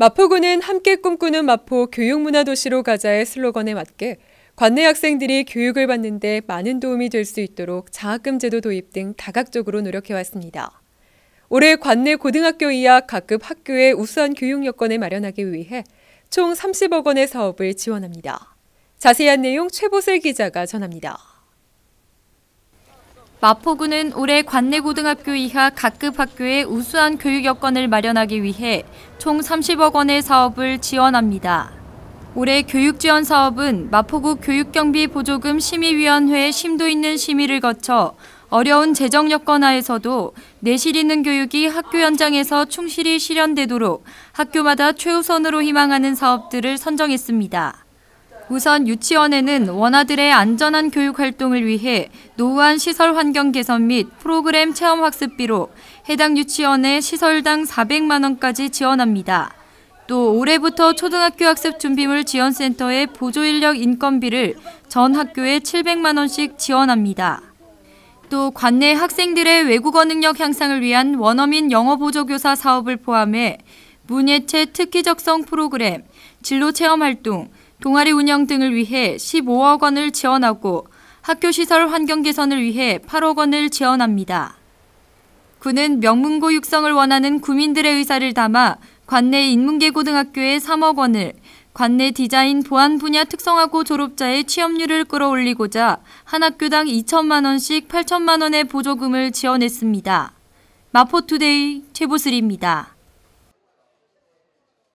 마포구는 함께 꿈꾸는 마포 교육문화도시로 가자의 슬로건에 맞게 관내 학생들이 교육을 받는데 많은 도움이 될 수 있도록 장학금 제도 도입 등 다각적으로 노력해왔습니다. 올해 관내 고등학교 이하 각급 학교의 우수한 교육 여건을 마련하기 위해 총 30억 원의 사업을 지원합니다. 자세한 내용 최보슬 기자가 전합니다. 마포구는 올해 관내 고등학교 이하 각급 학교의 우수한 교육 여건을 마련하기 위해 총 30억 원의 사업을 지원합니다. 올해 교육 지원 사업은 마포구 교육경비 보조금 심의위원회 심도 있는 심의를 거쳐 어려운 재정 여건 하에서도 내실 있는 교육이 학교 현장에서 충실히 실현되도록 학교마다 최우선으로 희망하는 사업들을 선정했습니다. 우선 유치원에는 원아들의 안전한 교육 활동을 위해 노후한 시설 환경 개선 및 프로그램 체험 학습비로 해당 유치원에 시설당 400만 원까지 지원합니다. 또 올해부터 초등학교 학습 준비물 지원센터의 보조 인력 인건비를 전 학교에 700만 원씩 지원합니다. 또 관내 학생들의 외국어 능력 향상을 위한 원어민 영어 보조교사 사업을 포함해 문예체 특기 적성 프로그램, 진로 체험 활동, 동아리 운영 등을 위해 15억 원을 지원하고 학교 시설 환경 개선을 위해 8억 원을 지원합니다. 군은 명문고 육성을 원하는 구민들의 의사를 담아 관내 인문계고등학교에 3억 원을, 관내 디자인 보안 분야 특성화고 졸업자의 취업률을 끌어올리고자 한 학교당 2천만 원씩 8천만 원의 보조금을 지원했습니다. 마포투데이 최보슬입니다.